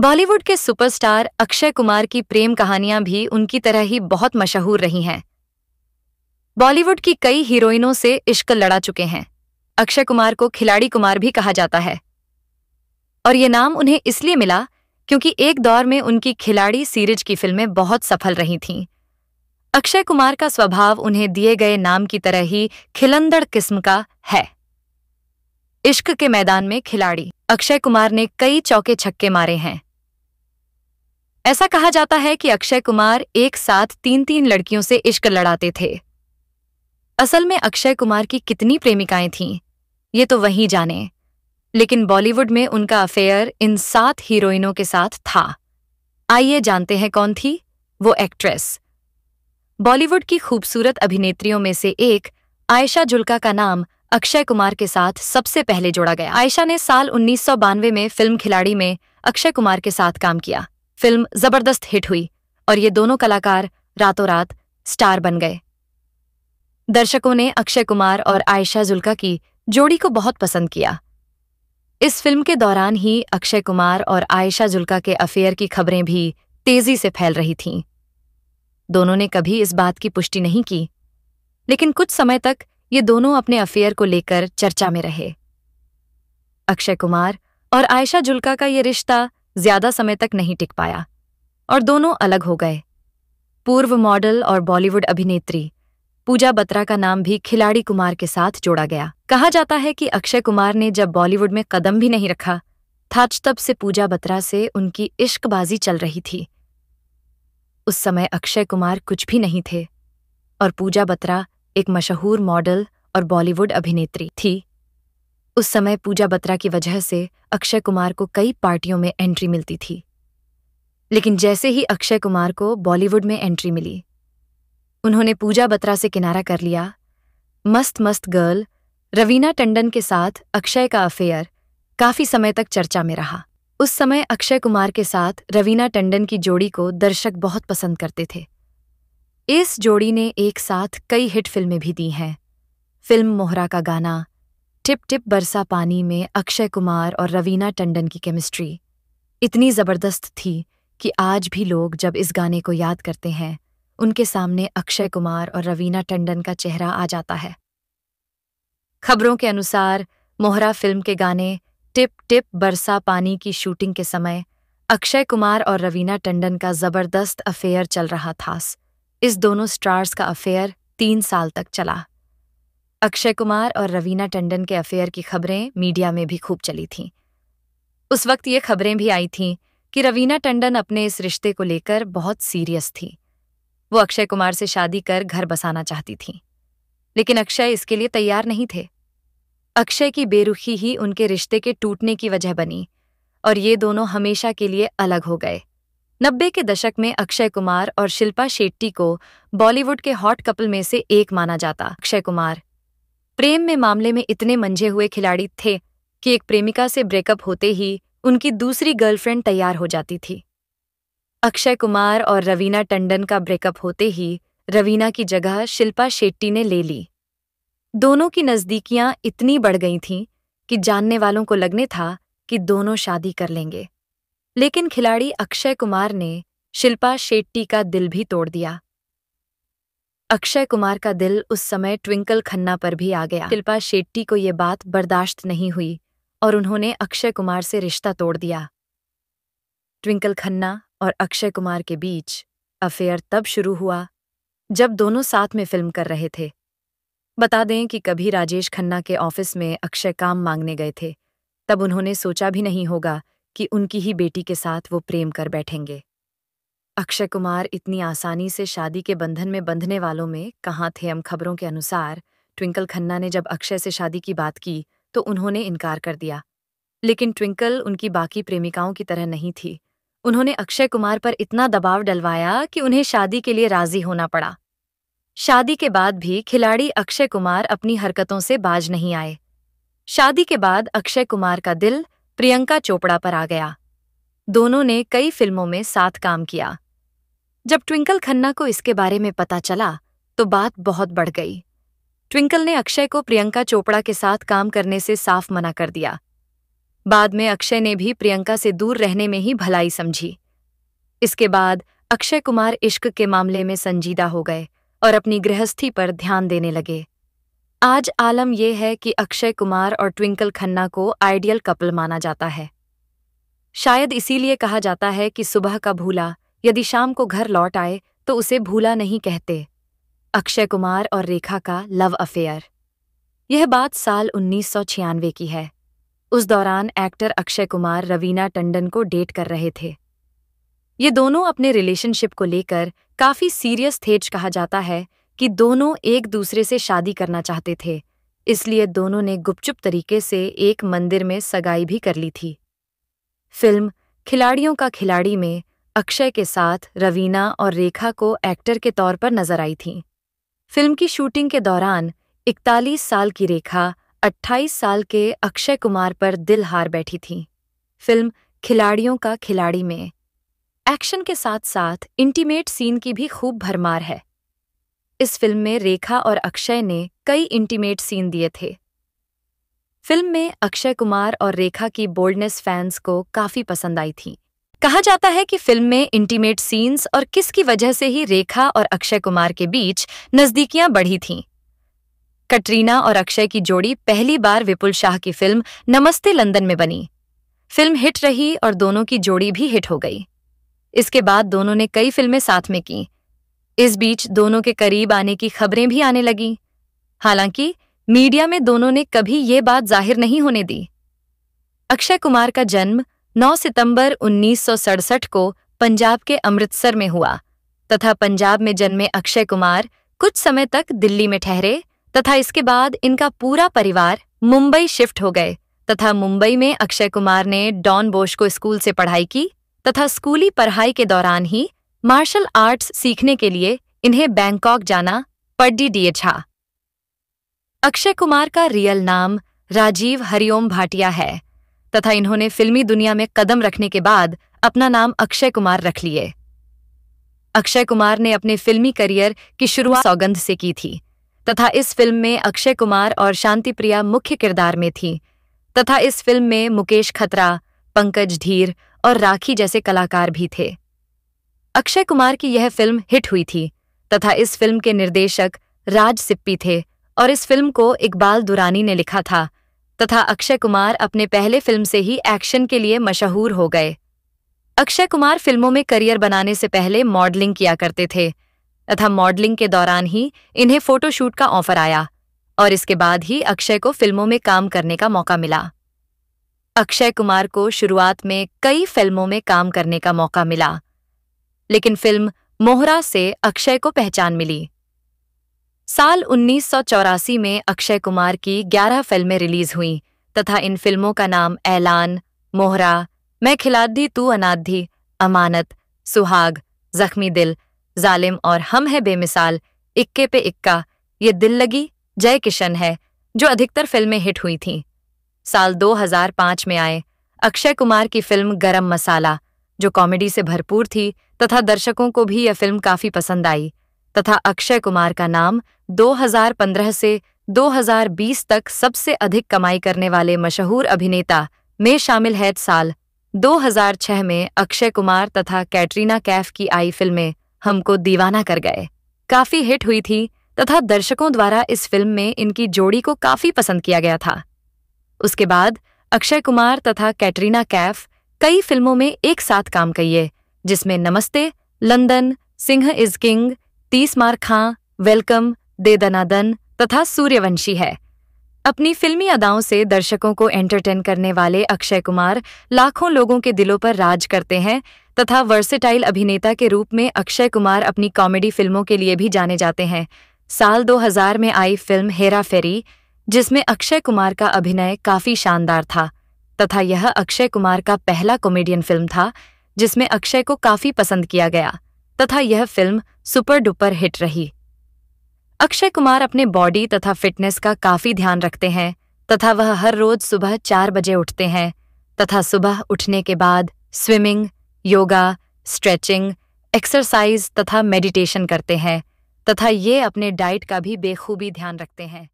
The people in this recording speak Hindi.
बॉलीवुड के सुपरस्टार अक्षय कुमार की प्रेम कहानियां भी उनकी तरह ही बहुत मशहूर रही हैं बॉलीवुड की कई हीरोइनों से इश्क लड़ा चुके हैं अक्षय कुमार को खिलाड़ी कुमार भी कहा जाता है और ये नाम उन्हें इसलिए मिला क्योंकि एक दौर में उनकी खिलाड़ी सीरीज की फिल्में बहुत सफल रही थीं अक्षय कुमार का स्वभाव उन्हें दिए गए नाम की तरह ही खिलंदड़ किस्म का है इश्क के मैदान में खिलाड़ी अक्षय कुमार ने कई चौके छक्के मारे हैं ऐसा कहा जाता है कि अक्षय कुमार एक साथ तीन तीन लड़कियों से इश्क लड़ाते थे असल में अक्षय कुमार की कितनी प्रेमिकाएं थीं ये तो वहीं जाने लेकिन बॉलीवुड में उनका अफेयर इन सात हीरोइनों के साथ था आइए जानते हैं कौन थी वो एक्ट्रेस बॉलीवुड की खूबसूरत अभिनेत्रियों में से एक आयशा जुल्का का नाम अक्षय कुमार के साथ सबसे पहले जोड़ा गया आयशा ने साल उन्नीस में फिल्म खिलाड़ी में अक्षय कुमार के साथ काम किया फिल्म जबरदस्त हिट हुई और ये दोनों कलाकार रातों रात स्टार बन गए दर्शकों ने अक्षय कुमार और आयशा जुल्का की जोड़ी को बहुत पसंद किया इस फिल्म के दौरान ही अक्षय कुमार और आयशा जुल्का के अफेयर की खबरें भी तेजी से फैल रही थीं दोनों ने कभी इस बात की पुष्टि नहीं की लेकिन कुछ समय तक ये दोनों अपने अफेयर को लेकर चर्चा में रहे अक्षय कुमार और आयशा जुल्का का ये रिश्ता ज्यादा समय तक नहीं टिक पाया और दोनों अलग हो गए पूर्व मॉडल और बॉलीवुड अभिनेत्री पूजा बत्रा का नाम भी खिलाड़ी कुमार के साथ जोड़ा गया कहा जाता है कि अक्षय कुमार ने जब बॉलीवुड में कदम भी नहीं रखा थाच तब से पूजा बत्रा से उनकी इश्कबाजी चल रही थी उस समय अक्षय कुमार कुछ भी नहीं थे और पूजा बत्रा एक मशहूर मॉडल और बॉलीवुड अभिनेत्री थी उस समय पूजा बत्रा की वजह से अक्षय कुमार को कई पार्टियों में एंट्री मिलती थी लेकिन जैसे ही अक्षय कुमार को बॉलीवुड में एंट्री मिली उन्होंने पूजा बत्रा से किनारा कर लिया मस्त मस्त गर्ल रवीना टंडन के साथ अक्षय का अफेयर काफी समय तक चर्चा में रहा उस समय अक्षय कुमार के साथ रवीना टंडन की जोड़ी को दर्शक बहुत पसंद करते थे इस जोड़ी ने एक साथ कई हिट फिल्में भी दी हैं फिल्म मोहरा का गाना टिप टिप बरसा पानी में अक्षय कुमार और रवीना टंडन की केमिस्ट्री इतनी ज़बरदस्त थी कि आज भी लोग जब इस गाने को याद करते हैं उनके सामने अक्षय कुमार और रवीना टंडन का चेहरा आ जाता है खबरों के अनुसार मोहरा फिल्म के गाने टिप टिप बरसा पानी की शूटिंग के समय अक्षय कुमार और रवीना टंडन का ज़बरदस्त अफेयर चल रहा था इस दोनों स्टार्स का अफेयर तीन साल तक चला अक्षय कुमार और रवीना टंडन के अफेयर की खबरें मीडिया में भी खूब चली थीं उस वक्त ये खबरें भी आई थीं कि रवीना टंडन अपने इस रिश्ते को लेकर बहुत सीरियस थी वो अक्षय कुमार से शादी कर घर बसाना चाहती थीं लेकिन अक्षय इसके लिए तैयार नहीं थे अक्षय की बेरुखी ही उनके रिश्ते के टूटने की वजह बनी और ये दोनों हमेशा के लिए अलग हो गए नब्बे के दशक में अक्षय कुमार और शिल्पा शेट्टी को बॉलीवुड के हॉट कपल में से एक माना जाता अक्षय कुमार प्रेम में मामले में इतने मंझे हुए खिलाड़ी थे कि एक प्रेमिका से ब्रेकअप होते ही उनकी दूसरी गर्लफ्रेंड तैयार हो जाती थी अक्षय कुमार और रवीना टंडन का ब्रेकअप होते ही रवीना की जगह शिल्पा शेट्टी ने ले ली दोनों की नज़दीकियां इतनी बढ़ गई थीं कि जानने वालों को लगने था कि दोनों शादी कर लेंगे लेकिन खिलाड़ी अक्षय कुमार ने शिल्पा शेट्टी का दिल भी तोड़ दिया अक्षय कुमार का दिल उस समय ट्विंकल खन्ना पर भी आ गया शिल्पा शेट्टी को ये बात बर्दाश्त नहीं हुई और उन्होंने अक्षय कुमार से रिश्ता तोड़ दिया ट्विंकल खन्ना और अक्षय कुमार के बीच अफेयर तब शुरू हुआ जब दोनों साथ में फिल्म कर रहे थे बता दें कि कभी राजेश खन्ना के ऑफिस में अक्षय काम मांगने गए थे तब उन्होंने सोचा भी नहीं होगा कि उनकी ही बेटी के साथ वो प्रेम कर बैठेंगे अक्षय कुमार इतनी आसानी से शादी के बंधन में बंधने वालों में कहाँ थे हम खबरों के अनुसार ट्विंकल खन्ना ने जब अक्षय से शादी की बात की तो उन्होंने इनकार कर दिया लेकिन ट्विंकल उनकी बाकी प्रेमिकाओं की तरह नहीं थी उन्होंने अक्षय कुमार पर इतना दबाव डलवाया कि उन्हें शादी के लिए राजी होना पड़ा शादी के बाद भी खिलाड़ी अक्षय कुमार अपनी हरकतों से बाज नहीं आए शादी के बाद अक्षय कुमार का दिल प्रियंका चोपड़ा पर आ गया दोनों ने कई फिल्मों में साथ काम किया जब ट्विंकल खन्ना को इसके बारे में पता चला तो बात बहुत बढ़ गई ट्विंकल ने अक्षय को प्रियंका चोपड़ा के साथ काम करने से साफ मना कर दिया बाद में अक्षय ने भी प्रियंका से दूर रहने में ही भलाई समझी इसके बाद अक्षय कुमार इश्क के मामले में संजीदा हो गए और अपनी गृहस्थी पर ध्यान देने लगे आज आलम यह है कि अक्षय कुमार और ट्विंकल खन्ना को आइडियल कपल माना जाता है शायद इसीलिए कहा जाता है कि सुबह का भूला यदि शाम को घर लौट आए तो उसे भूला नहीं कहते अक्षय कुमार और रेखा का लव अफेयर यह बात साल उन्नीस की है उस दौरान एक्टर अक्षय कुमार रवीना टंडन को डेट कर रहे थे ये दोनों अपने रिलेशनशिप को लेकर काफ़ी सीरियस थेज कहा जाता है कि दोनों एक दूसरे से शादी करना चाहते थे इसलिए दोनों ने गुपचुप तरीके से एक मंदिर में सगाई भी कर ली थी फिल्म खिलाड़ियों का खिलाड़ी में अक्षय के साथ रवीना और रेखा को एक्टर के तौर पर नजर आई थीं फिल्म की शूटिंग के दौरान 41 साल की रेखा 28 साल के अक्षय कुमार पर दिल हार बैठी थी फिल्म खिलाड़ियों का खिलाड़ी में एक्शन के साथ साथ इंटीमेट सीन की भी खूब भरमार है इस फिल्म में रेखा और अक्षय ने कई इंटीमेट सीन दिए थे फिल्म में अक्षय कुमार और रेखा की बोल्डनेस फैंस को काफ़ी पसंद आई थी कहा जाता है कि फिल्म में इंटीमेट सीन्स और किसकी वजह से ही रेखा और अक्षय कुमार के बीच नजदीकियां बढ़ी थीं कटरीना और अक्षय की जोड़ी पहली बार विपुल शाह की फिल्म नमस्ते लंदन में बनी फिल्म हिट रही और दोनों की जोड़ी भी हिट हो गई इसके बाद दोनों ने कई फिल्में साथ में की इस बीच दोनों के करीब आने की खबरें भी आने लगीं हालांकि मीडिया में दोनों ने कभी ये बात जाहिर नहीं होने दी अक्षय कुमार का जन्म 9 सितंबर उन्नीस को पंजाब के अमृतसर में हुआ तथा पंजाब में जन्मे अक्षय कुमार कुछ समय तक दिल्ली में ठहरे तथा इसके बाद इनका पूरा परिवार मुंबई शिफ्ट हो गए तथा मुंबई में अक्षय कुमार ने डॉन बोश को स्कूल से पढ़ाई की तथा स्कूली पढ़ाई के दौरान ही मार्शल आर्ट्स सीखने के लिए इन्हें बैंकॉक जाना पड्डी डीएछा अक्षय कुमार का रियल नाम राजीव हरिओम भाटिया है तथा इन्होंने फिल्मी दुनिया में कदम रखने के बाद अपना नाम अक्षय कुमार रख लिए अक्षय कुमार ने अपने फिल्मी करियर की शुरुआत सौगंध से की थी तथा इस फिल्म में अक्षय कुमार और शांति प्रिया मुख्य किरदार में थी तथा इस फिल्म में मुकेश खतरा पंकज ढीर और राखी जैसे कलाकार भी थे अक्षय कुमार की यह फिल्म हिट हुई थी तथा इस फिल्म के निर्देशक राज सिप्पी थे और इस फिल्म को इकबाल दुरानी ने लिखा था तथा अक्षय कुमार अपने पहले फिल्म से ही एक्शन के लिए मशहूर हो गए अक्षय कुमार फिल्मों में करियर बनाने से पहले मॉडलिंग किया करते थे तथा मॉडलिंग के दौरान ही इन्हें फोटोशूट का ऑफर आया और इसके बाद ही अक्षय को फिल्मों में काम करने का मौका मिला अक्षय कुमार को शुरुआत में कई फिल्मों में काम करने का मौका मिला लेकिन फिल्म मोहरा से अक्षय को पहचान मिली साल उन्नीस में अक्षय कुमार की 11 फिल्में रिलीज हुई तथा इन फिल्मों का नाम ऐलान मोहरा मैं खिलादी तू अनाधी अमानत सुहाग जख्मी दिल जालिम और हम है बेमिसाल इक्के पे इक्का ये दिल लगी जय किशन है जो अधिकतर फिल्में हिट हुई थीं साल 2005 में आए अक्षय कुमार की फिल्म गरम मसाला जो कॉमेडी से भरपूर थी तथा दर्शकों को भी यह फिल्म काफ़ी पसंद आई तथा अक्षय कुमार का नाम 2015 से 2020 तक सबसे अधिक कमाई करने वाले मशहूर अभिनेता में शामिल है साल 2006 में अक्षय कुमार तथा कैटरीना कैफ की आई फिल्में हमको दीवाना कर गए काफी हिट हुई थी तथा दर्शकों द्वारा इस फिल्म में इनकी जोड़ी को काफी पसंद किया गया था उसके बाद अक्षय कुमार तथा कैटरीना कैफ कई फिल्मों में एक साथ काम किए जिसमें नमस्ते लंदन सिंह इज किंग तीस मार खां वेलकम देदनादन तथा सूर्यवंशी है अपनी फिल्मी अदाओं से दर्शकों को एंटरटेन करने वाले अक्षय कुमार लाखों लोगों के दिलों पर राज करते हैं तथा वर्सेटाइल अभिनेता के रूप में अक्षय कुमार अपनी कॉमेडी फिल्मों के लिए भी जाने जाते हैं साल 2000 में आई फिल्म हेरा फेरी जिसमें अक्षय कुमार का अभिनय काफ़ी शानदार था तथा यह अक्षय कुमार का पहला कॉमेडियन फिल्म था जिसमें अक्षय को काफ़ी पसंद किया गया तथा यह फिल्म सुपर डुपर हिट रही अक्षय कुमार अपने बॉडी तथा फिटनेस का काफी ध्यान रखते हैं तथा वह हर रोज सुबह चार बजे उठते हैं तथा सुबह उठने के बाद स्विमिंग योगा स्ट्रेचिंग एक्सरसाइज तथा मेडिटेशन करते हैं तथा ये अपने डाइट का भी बेखूबी ध्यान रखते हैं